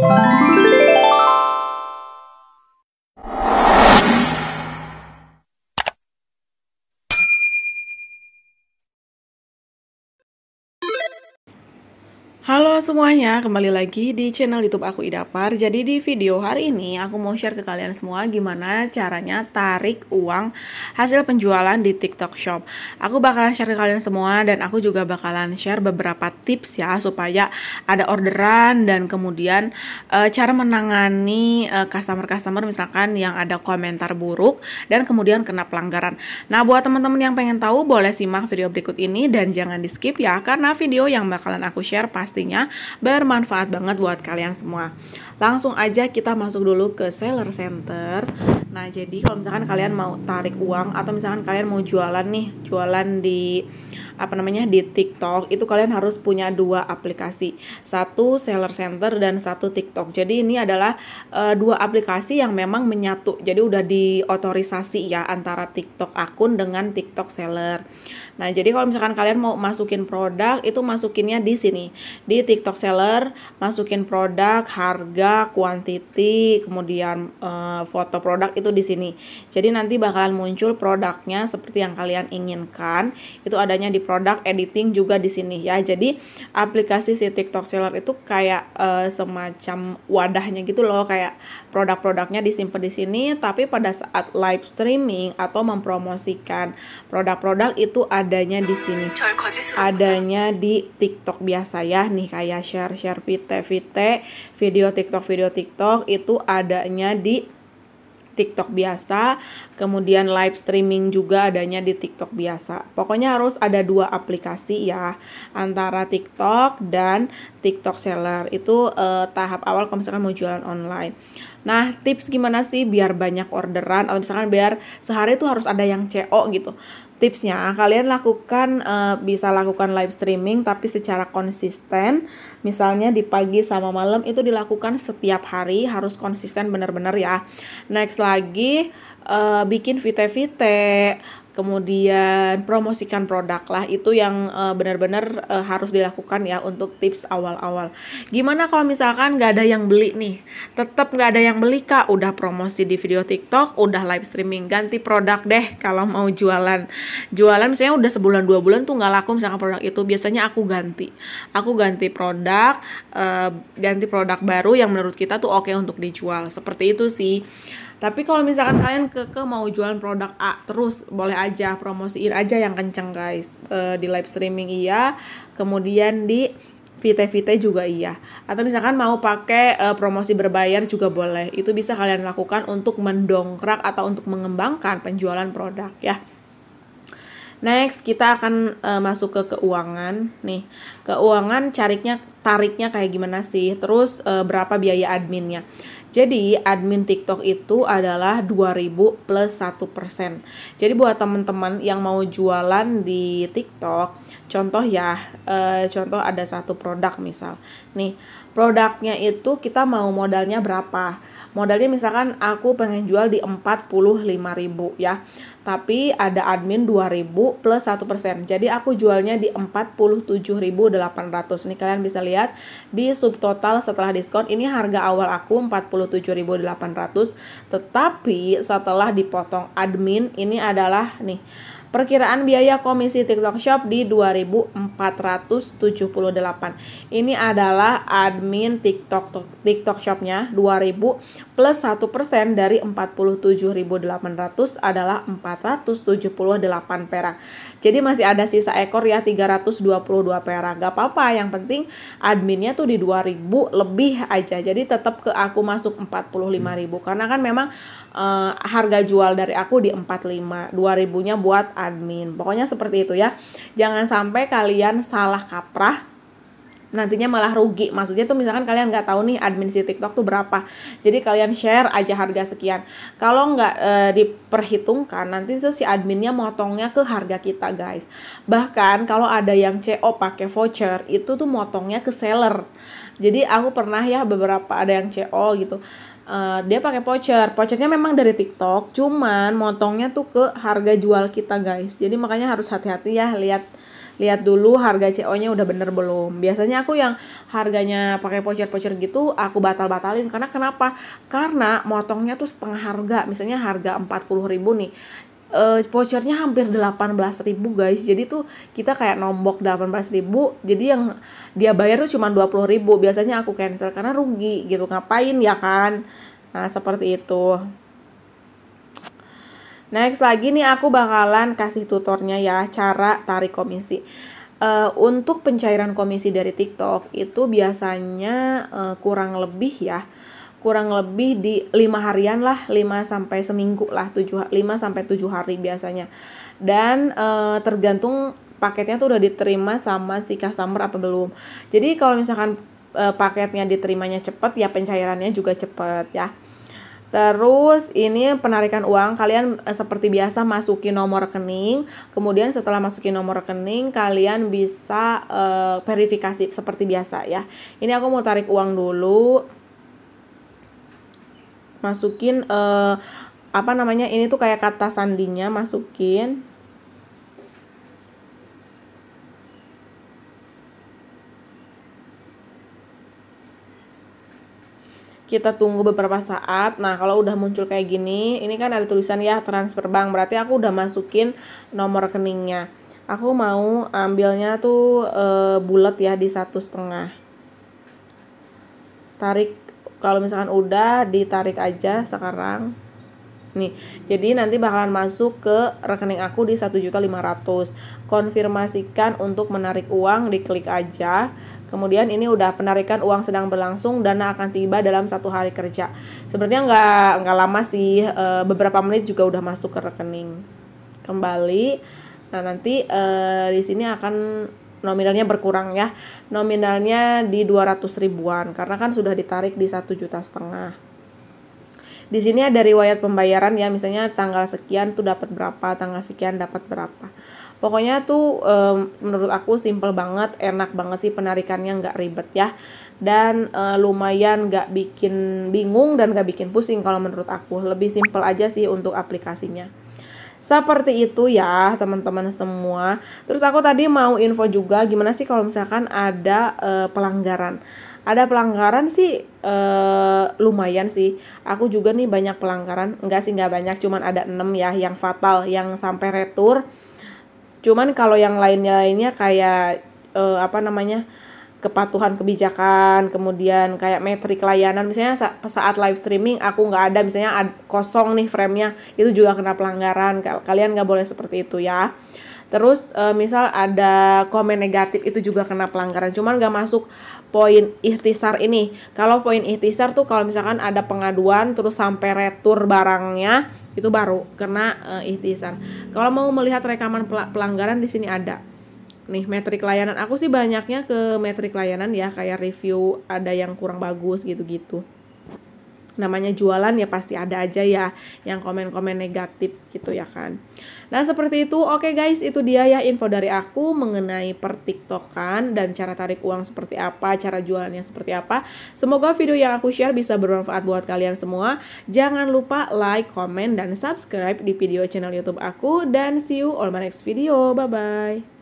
Bye. semuanya, kembali lagi di channel YouTube aku Idapar. Jadi di video hari ini aku mau share ke kalian semua gimana caranya tarik uang hasil penjualan di TikTok Shop. Aku bakalan share ke kalian semua dan aku juga bakalan share beberapa tips ya supaya ada orderan dan kemudian e, cara menangani eh, customer-customer misalkan yang ada komentar buruk dan kemudian kena pelanggaran. Nah, buat teman-teman yang pengen tahu boleh simak video berikut ini dan jangan di-skip ya karena video yang bakalan aku share pastinya bermanfaat banget buat kalian semua. Langsung aja kita masuk dulu ke seller center. Nah, jadi kalau misalkan kalian mau tarik uang atau misalkan kalian mau jualan nih, jualan di apa namanya di TikTok itu kalian harus punya dua aplikasi satu Seller Center dan satu TikTok jadi ini adalah uh, dua aplikasi yang memang menyatu jadi udah diotorisasi ya antara TikTok akun dengan TikTok Seller nah jadi kalau misalkan kalian mau masukin produk itu masukinnya di sini di TikTok Seller masukin produk harga quantity kemudian uh, foto produk itu di sini jadi nanti bakalan muncul produknya seperti yang kalian inginkan itu adanya di produk editing juga di sini ya. Jadi aplikasi si TikTok Seller itu kayak uh, semacam wadahnya gitu loh, kayak produk-produknya disimpan di sini tapi pada saat live streaming atau mempromosikan produk-produk itu adanya di sini. Adanya di TikTok biasa ya nih kayak share-share vite-vite video TikTok video TikTok itu adanya di TikTok biasa, kemudian live streaming juga adanya di TikTok biasa. Pokoknya harus ada dua aplikasi ya antara TikTok dan TikTok Seller. Itu eh, tahap awal kalau misalkan mau jualan online. Nah, tips gimana sih biar banyak orderan atau misalkan biar sehari itu harus ada yang CO gitu tipsnya kalian lakukan uh, bisa lakukan live streaming tapi secara konsisten misalnya di pagi sama malam itu dilakukan setiap hari harus konsisten bener-bener ya next lagi uh, bikin vite-vite kemudian promosikan produk lah itu yang uh, benar-benar uh, harus dilakukan ya untuk tips awal-awal gimana kalau misalkan nggak ada yang beli nih tetap nggak ada yang beli kak udah promosi di video TikTok udah live streaming ganti produk deh kalau mau jualan jualan misalnya udah sebulan dua bulan tuh nggak laku misalkan produk itu biasanya aku ganti aku ganti produk uh, ganti produk baru yang menurut kita tuh oke okay untuk dijual seperti itu sih tapi kalau misalkan kalian ke mau jualan produk A terus boleh aja promosiin aja yang kenceng guys. E, di live streaming iya, kemudian di VT-VT juga iya. Atau misalkan mau pakai e, promosi berbayar juga boleh. Itu bisa kalian lakukan untuk mendongkrak atau untuk mengembangkan penjualan produk ya. Next kita akan uh, masuk ke keuangan nih. Keuangan cariknya tariknya kayak gimana sih? Terus uh, berapa biaya adminnya? Jadi admin TikTok itu adalah 2000 plus satu persen. Jadi buat teman-teman yang mau jualan di TikTok, contoh ya, uh, contoh ada satu produk misal. Nih, produknya itu kita mau modalnya berapa? modalnya misalkan aku pengen jual di 45.000 ya tapi ada admin 2000 plus 1%. Jadi aku jualnya di 47.800. Nih kalian bisa lihat di subtotal setelah diskon ini harga awal aku 47.800, tetapi setelah dipotong admin ini adalah nih Perkiraan biaya komisi TikTok Shop di 2478. Ini adalah admin TikTok TikTok Shopnya 2000 plus 1% dari 47.800 adalah 478 perak. Jadi masih ada sisa ekor ya 322 perak. Gak apa-apa, yang penting adminnya tuh di 2000 lebih aja. Jadi tetap ke aku masuk 45.000 karena kan memang uh, harga jual dari aku di 45 2000-nya buat admin pokoknya seperti itu ya jangan sampai kalian salah kaprah nantinya malah rugi maksudnya tuh misalkan kalian nggak tahu nih admin si TikTok tuh berapa jadi kalian share aja harga sekian kalau nggak e, diperhitungkan nanti tuh si adminnya motongnya ke harga kita guys bahkan kalau ada yang CO pakai voucher itu tuh motongnya ke seller jadi aku pernah ya beberapa ada yang CO gitu uh, dia pakai voucher. Vouchernya memang dari TikTok, cuman motongnya tuh ke harga jual kita, guys. Jadi makanya harus hati-hati ya lihat lihat dulu harga CO-nya udah bener belum. Biasanya aku yang harganya pakai voucher-voucher gitu aku batal-batalin karena kenapa? Karena motongnya tuh setengah harga. Misalnya harga 40.000 nih uh, vouchernya hampir ribu guys. Jadi tuh kita kayak nombok ribu Jadi yang dia bayar tuh cuma 20.000. Biasanya aku cancel karena rugi gitu. Ngapain ya kan? Nah, seperti itu. Next lagi nih aku bakalan kasih tutornya ya cara tarik komisi. Uh, untuk pencairan komisi dari TikTok itu biasanya uh, kurang lebih ya kurang lebih di lima harian lah lima sampai seminggu lah tujuh lima sampai tujuh hari biasanya. Dan e, tergantung paketnya tuh udah diterima sama si customer apa belum. Jadi kalau misalkan e, paketnya diterimanya cepet ya pencairannya juga cepet ya. Terus ini penarikan uang kalian eh, seperti biasa masukin nomor rekening. Kemudian setelah masukin nomor rekening kalian bisa e, verifikasi seperti biasa ya. Ini aku mau tarik uang dulu masukin uh, apa namanya ini tuh kayak kata sandinya masukin kita tunggu beberapa saat. Nah, kalau udah muncul kayak gini, ini kan ada tulisan ya transfer bank, berarti aku udah masukin nomor rekeningnya. Aku mau ambilnya tuh eh, bulat ya di satu setengah. Tarik kalau misalkan udah ditarik aja sekarang nih jadi nanti bakalan masuk ke rekening aku di 1.500 konfirmasikan untuk menarik uang diklik aja kemudian ini udah penarikan uang sedang berlangsung dana akan tiba dalam satu hari kerja sebenarnya nggak nggak lama sih e, beberapa menit juga udah masuk ke rekening kembali nah nanti e, di sini akan nominalnya berkurang ya nominalnya di 200 ribuan karena kan sudah ditarik di satu juta setengah di sini ada riwayat pembayaran ya misalnya tanggal sekian tuh dapat berapa tanggal sekian dapat berapa pokoknya tuh um, menurut aku simple banget enak banget sih penarikannya nggak ribet ya dan uh, lumayan nggak bikin bingung dan nggak bikin pusing kalau menurut aku lebih simple aja sih untuk aplikasinya seperti itu ya teman-teman semua. Terus aku tadi mau info juga gimana sih kalau misalkan ada uh, pelanggaran. Ada pelanggaran sih uh, lumayan sih. Aku juga nih banyak pelanggaran. Enggak sih enggak banyak, cuman ada 6 ya yang fatal, yang sampai retur. Cuman kalau yang lainnya-lainnya kayak uh, apa namanya? kepatuhan kebijakan, kemudian kayak metrik layanan, misalnya saat live streaming aku nggak ada, misalnya ad, kosong nih framenya, itu juga kena pelanggaran, kalian nggak boleh seperti itu ya. Terus eh, misal ada komen negatif itu juga kena pelanggaran, cuman nggak masuk poin ikhtisar ini. Kalau poin ikhtisar tuh kalau misalkan ada pengaduan terus sampai retur barangnya itu baru kena e, eh, ikhtisar. Kalau mau melihat rekaman pelanggaran di sini ada nih metrik layanan aku sih banyaknya ke metrik layanan ya kayak review ada yang kurang bagus gitu-gitu namanya jualan ya pasti ada aja ya yang komen-komen negatif gitu ya kan. Nah seperti itu oke okay guys itu dia ya info dari aku mengenai per pertiktokan dan cara tarik uang seperti apa, cara jualannya seperti apa. Semoga video yang aku share bisa bermanfaat buat kalian semua. Jangan lupa like, komen, dan subscribe di video channel youtube aku dan see you on my next video. Bye-bye.